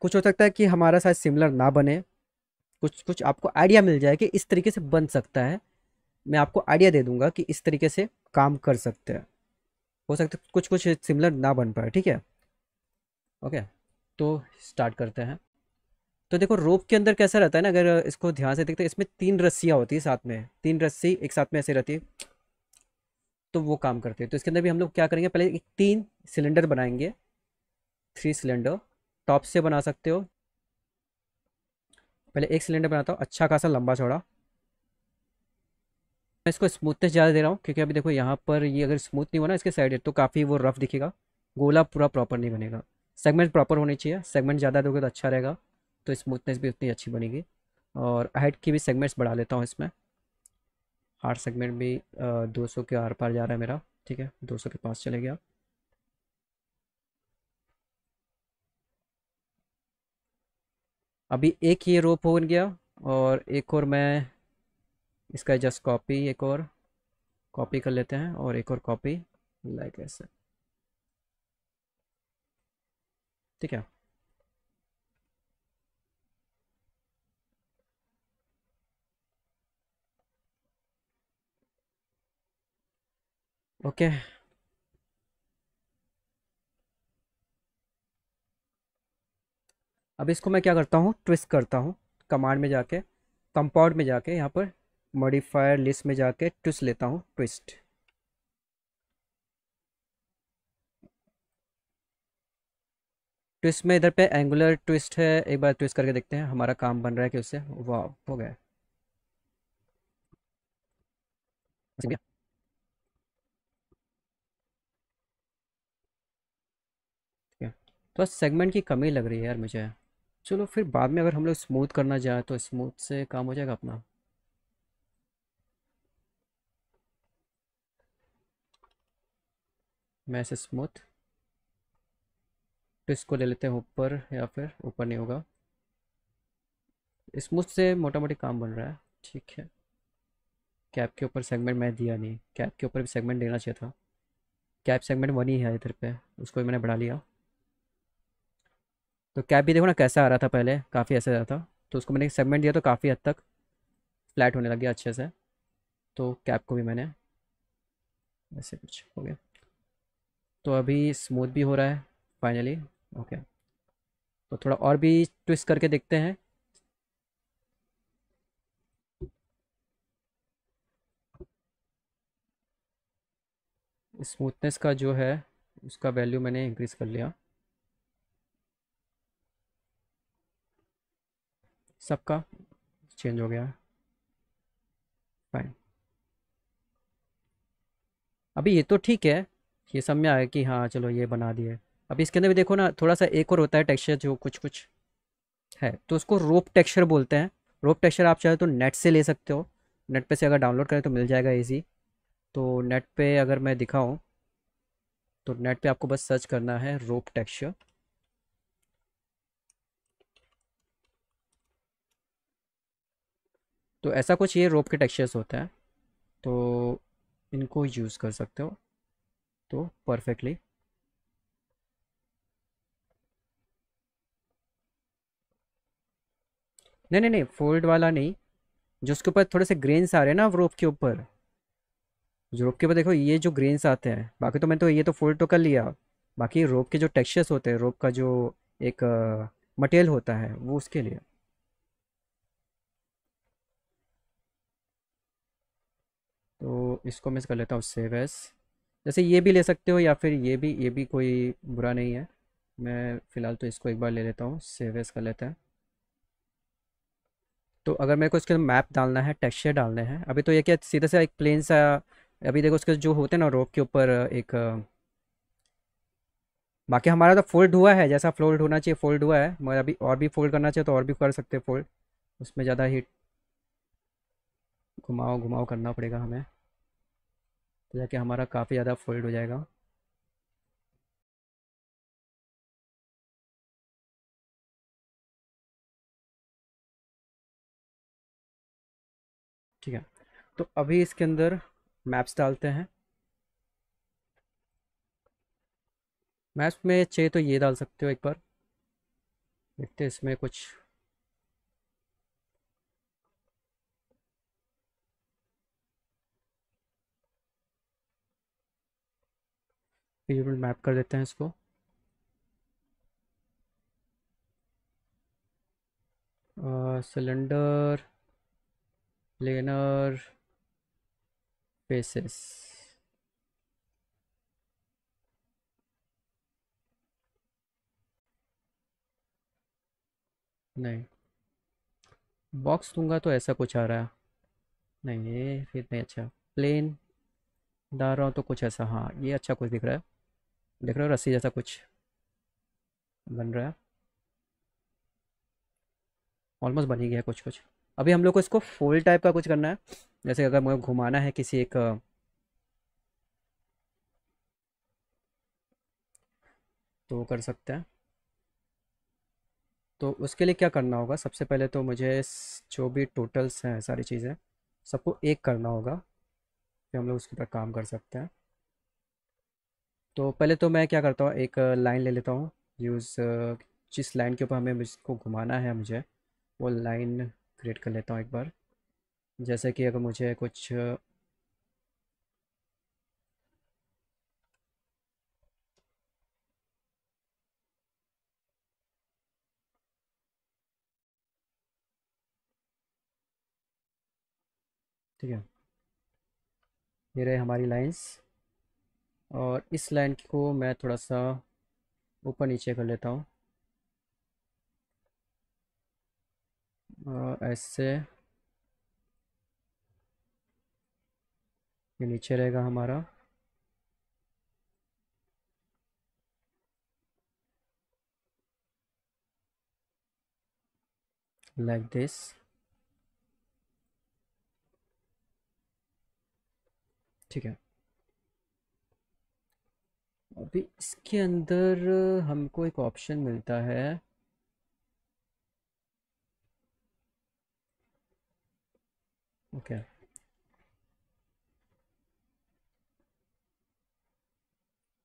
कुछ हो सकता है कि हमारा साइज सिमिलर ना बने कुछ कुछ आपको आइडिया मिल जाए कि इस तरीके से बन सकता है मैं आपको आइडिया दे दूंगा कि इस तरीके से काम कर सकते हैं हो सकता है कुछ कुछ सिमिलर ना बन पाए ठीक है ओके तो स्टार्ट करते हैं तो देखो रोप के अंदर कैसा रहता है ना अगर इसको ध्यान से देखते हैं इसमें तीन रस्सियाँ होती है साथ में तीन रस्सी एक साथ में ऐसे रहती है तो वो काम करते हैं तो इसके अंदर भी हम लोग क्या करेंगे पहले एक तीन सिलेंडर बनाएंगे थ्री सिलेंडर टॉप से बना सकते हो पहले एक सिलेंडर बनाता हूँ अच्छा खासा लंबा चौड़ा मैं इसको स्मूथनेस ज़्यादा दे रहा हूँ क्योंकि अभी देखो यहाँ पर ये अगर स्मूथ नहीं होना इसके साइड तो काफ़ी वो रफ दिखेगा गोला पूरा प्रॉपर नहीं बनेगा सेगमेंट प्रॉपर होने चाहिए सेगमेंट ज़्यादा दोगे तो अच्छा रहेगा तो स्मूथनेस भी उतनी अच्छी बनेगी और हाइट की भी सेगमेंट्स बढ़ा लेता हूँ इसमें हार्ड सेगमेंट भी दो सौ के आर पार जा रहा है मेरा ठीक है दो सौ के पास चले गया अभी एक ये रोप हो गया और एक और मैं इसका जस्ट कॉपी एक और कॉपी कर लेते हैं और एक और कॉपी लाइक ऐसे ठीक है ओके okay. अब इसको मैं क्या करता हूँ ट्विस्ट करता हूँ कमांड में जाके कंपाउंड में जाके यहाँ पर मॉडिफायर लिस्ट में जाके ट्विस्ट लेता हूँ ट्विस्ट ट्विस्ट में इधर पे एंगुलर ट्विस्ट है एक बार ट्विस्ट करके देखते हैं हमारा काम बन रहा है कि उससे वाह हो गया तो सेगमेंट की कमी लग रही है यार मुझे चलो फिर बाद में अगर हम लोग स्मूथ करना चाहें तो स्मूथ से काम हो जाएगा अपना मैं से स्मूथ तो इसको ले लेते हैं ऊपर या फिर ऊपर नहीं होगा स्मूथ से मोटा मोटी काम बन रहा है ठीक है कैप के ऊपर सेगमेंट मैं दिया नहीं कैप के ऊपर भी सेगमेंट देना चाहिए था कैप सेगमेंट वन ही है इधर पे उसको भी मैंने बढ़ा लिया तो कैप भी देखो ना कैसा आ रहा था पहले काफ़ी ऐसे रहा था तो उसको मैंने सेगमेंट दिया तो काफ़ी हद तक फ्लैट होने लग गया अच्छे से तो कैप को भी मैंने ऐसे कुछ हो गया तो अभी स्मूथ भी हो रहा है फाइनली ओके तो थोड़ा और भी ट्विस्ट करके देखते हैं स्मूथनेस का जो है उसका वैल्यू मैंने इंक्रीज़ कर लिया सबका चेंज हो गया फाइन अभी ये तो ठीक है ये समझ में आया कि हाँ चलो ये बना दिए अब इसके अंदर भी देखो ना थोड़ा सा एक और होता है टेक्सचर जो कुछ कुछ है तो उसको रोप टेक्सचर बोलते हैं रोप टेक्सचर आप चाहे तो नेट से ले सकते हो नेट पे से अगर डाउनलोड करें तो मिल जाएगा इजी तो नेट पे अगर मैं दिखाऊँ तो नेट पे आपको बस सर्च करना है रोप टेक्सचर तो ऐसा कुछ ये रोप के टेक्सचर्स होते हैं तो इनको यूज़ कर सकते हो तो परफेक्टली नहीं नहीं नहीं फोल्ड वाला नहीं जो उसके ऊपर थोड़े से ग्रेन्स आ रहे हैं ना रोप के ऊपर जो रोप के ऊपर देखो ये जो ग्रेन्स आते हैं बाकी तो मैंने तो ये तो फोल्ड तो कर लिया बाकी रोप के जो टेक्सचर्स होते हैं रोप का जो एक मटेरियल होता है वो उसके लिए तो इसको मैं कर लेता हूँ सेव एस जैसे ये भी ले सकते हो या फिर ये भी ये भी कोई बुरा नहीं है मैं फ़िलहाल तो इसको एक बार ले लेता हूँ सेव एस कर लेते हैं तो अगर मेरे को इसके मैप डालना है टेक्सचर डालने हैं अभी तो ये क्या सीधे से एक प्लेन सा अभी देखो उसके जो होते हैं ना रोप के ऊपर एक बाकी हमारा तो फोल्ड हुआ है जैसा फोल्ड होना चाहिए फोल्ड हुआ है मगर अभी और भी फोल्ड करना चाहिए तो और भी कर सकते हैं फोल्ड उसमें ज़्यादा हीट घुमाओ घुमाओ करना पड़ेगा हमें तो जाके हमारा काफ़ी ज़्यादा फोल्ड हो जाएगा ठीक है तो अभी इसके अंदर मैप्स डालते हैं मैप्स में चाहिए तो ये डाल सकते हो एक बार देखते हैं इसमें कुछ वेरिएबल मैप कर देते हैं इसको सिलेंडर प्लेनर फेसेस नहीं बॉक्स दूंगा तो ऐसा कुछ आ रहा है नहीं ये फिर नहीं अच्छा प्लेन डाल रहा हूँ तो कुछ ऐसा हाँ ये अच्छा कुछ दिख रहा है देख रहे हो रस्सी जैसा कुछ बन रहा है ऑलमोस्ट बन ही गया कुछ कुछ अभी हम लोग को इसको फोल्ड टाइप का कुछ करना है जैसे अगर मुझे घुमाना है किसी एक तो कर सकते हैं तो उसके लिए क्या करना होगा सबसे पहले तो मुझे जो भी टोटल्स हैं सारी चीज़ें सबको एक करना होगा फिर हम लोग उसके ऊपर काम कर सकते हैं तो पहले तो मैं क्या करता हूँ एक लाइन ले लेता हूँ यूज़ जिस लाइन के ऊपर हमें इसको घुमाना है मुझे वो लाइन क्रिएट कर लेता हूँ एक बार जैसे कि अगर मुझे कुछ ठीक है ये रहे हमारी लाइंस और इस लाइन को मैं थोड़ा सा ऊपर नीचे कर लेता हूँ ऐसे ये नीचे रहेगा हमारा like दिस ठीक है अभी इसके अंदर हमको एक ऑप्शन मिलता है ओके okay.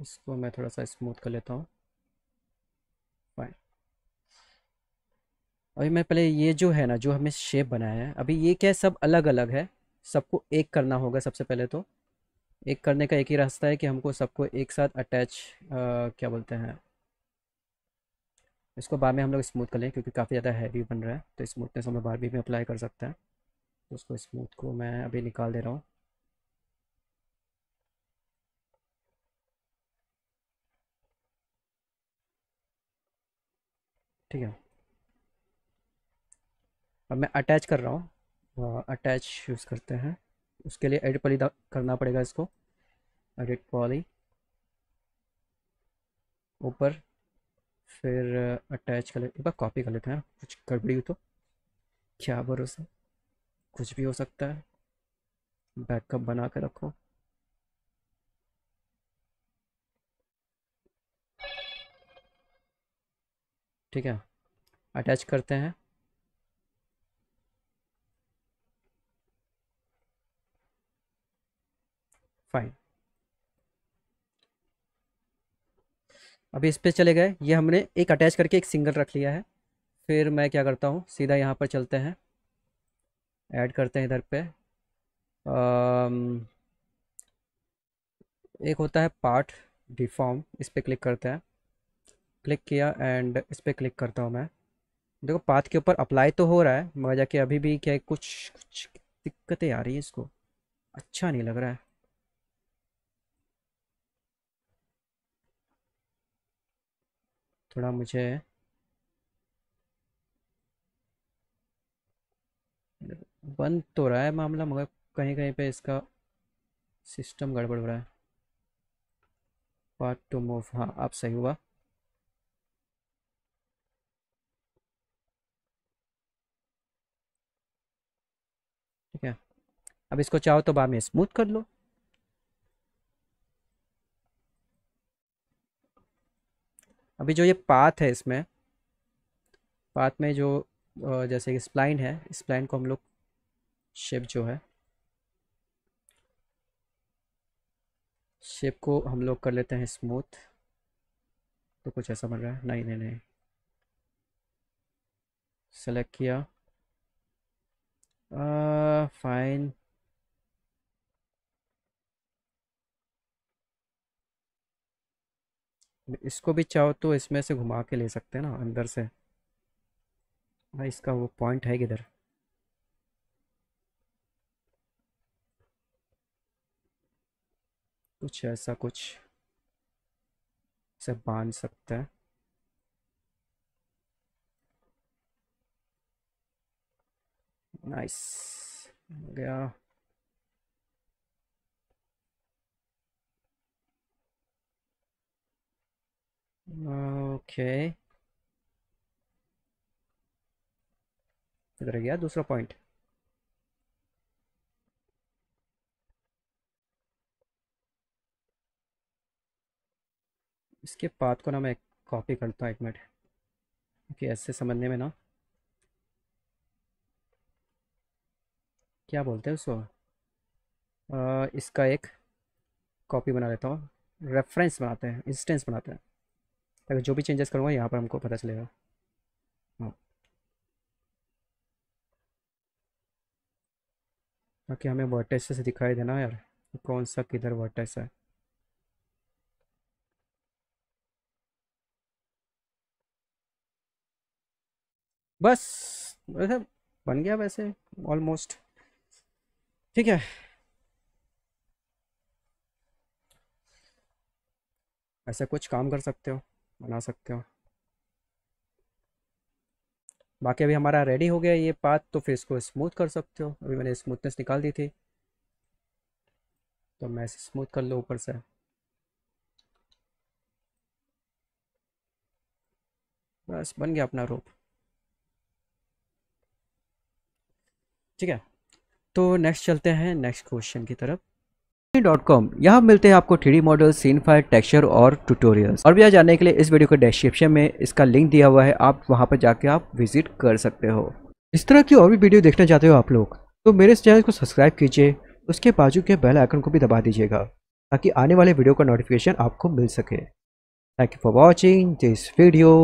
इसको मैं थोड़ा सा स्मूथ कर लेता हूँ फाइन अभी मैं पहले ये जो है ना जो हमें शेप बनाया है अभी ये क्या है सब अलग अलग है सबको एक करना होगा सबसे पहले तो एक करने का एक ही रास्ता है कि हमको सबको एक साथ अटैच क्या बोलते हैं इसको बाद में हम लोग स्मूथ कर लें क्योंकि काफ़ी ज़्यादा हैवी बन रहा है तो स्मूथनेस हम लोग बारबी में अप्लाई कर सकते हैं तो उसको स्मूथ को मैं अभी निकाल दे रहा हूँ ठीक है अब मैं अटैच कर रहा हूँ अटैच यूज़ करते हैं उसके लिए एडिट पॉली करना पड़ेगा इसको एडिट पॉली ऊपर फिर अटैच कर लेते एक बार कॉपी कर लेते हैं कुछ गड़बड़ी हुई तो क्या भरोसा कुछ भी हो सकता है बैकअप बना के रखो ठीक है अटैच करते हैं फाइन अभी इस पर चले गए ये हमने एक अटैच करके एक सिंगल रख लिया है फिर मैं क्या करता हूँ सीधा यहाँ पर चलते हैं ऐड करते हैं इधर पे आ, एक होता है पार्ट डिफॉर्म इस पर क्लिक करते हैं क्लिक किया एंड इस पर क्लिक करता हूँ मैं देखो पाथ के ऊपर अप्लाई तो हो रहा है मगर जाके अभी भी क्या है कुछ कुछ दिक्कतें आ रही है इसको अच्छा नहीं लग रहा है थोड़ा मुझे बंद तो रहा है मामला मगर कहीं कहीं पे इसका सिस्टम गड़बड़ हो रहा है पार्ट टू मूव हाँ आप सही हुआ ठीक है अब इसको चाहो तो बाद में स्मूथ कर लो अभी जो ये पाथ है इसमें पाथ में जो जैसे कि स्प्लाइन है स्प्लाइन को हम लोग शेप जो है शेप को हम लोग कर लेते हैं स्मूथ तो कुछ ऐसा बन रहा है नहीं नहीं नहीं सेलेक्ट किया फाइन इसको भी चाहो तो इसमें से घुमा के ले सकते हैं ना अंदर से हाँ इसका वो पॉइंट है किधर कुछ ऐसा कुछ से बांध सकते हैं नाइस गया ओके इधर गया दूसरा पॉइंट इसके पाथ को ना मैं कॉपी करता हूँ एक मिनट क्योंकि ऐसे समझने में ना क्या बोलते हैं उसको इसका एक कॉपी बना लेता हूँ रेफरेंस बनाते हैं इंस्टेंस बनाते हैं अगर जो भी चेंजेस करूँगा यहाँ पर हमको पता चलेगा हाँ ताकि हमें वर्टेस से दिखाई देना यार कौन सा किधर वर्टेस है बस वैसे बन गया वैसे ऑलमोस्ट ठीक है ऐसा कुछ काम कर सकते हो बना सकते हो बाकी अभी हमारा रेडी हो गया ये पाथ तो फिर इसको स्मूथ कर सकते हो अभी मैंने स्मूथनेस निकाल दी थी तो मैं इसे स्मूथ कर लो ऊपर से बस बन गया अपना रूप ठीक है तो नेक्स्ट चलते हैं नेक्स्ट क्वेश्चन की तरफ डॉट कॉम यहाँ मिलते हैं आपको three model scene fire texture और ट्यूटोरियल्स और भी जाने के लिए इस वीडियो के डिस्क्रिप्शन में इसका लिंक दिया हुआ है आप वहाँ पर जाके आप विजिट कर सकते हो इस तरह की और भी वीडियो देखना चाहते हो आप लोग तो मेरे इस चैनल को सब्सक्राइब कीजिए उसके बाजू के बेल आइकन को भी दबा दीजिएगा ताकि आने वाले वीडियो का नोटिफिकेशन आपको मिल सके thank you for watching this video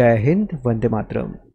जय हिंद वंदे मातरम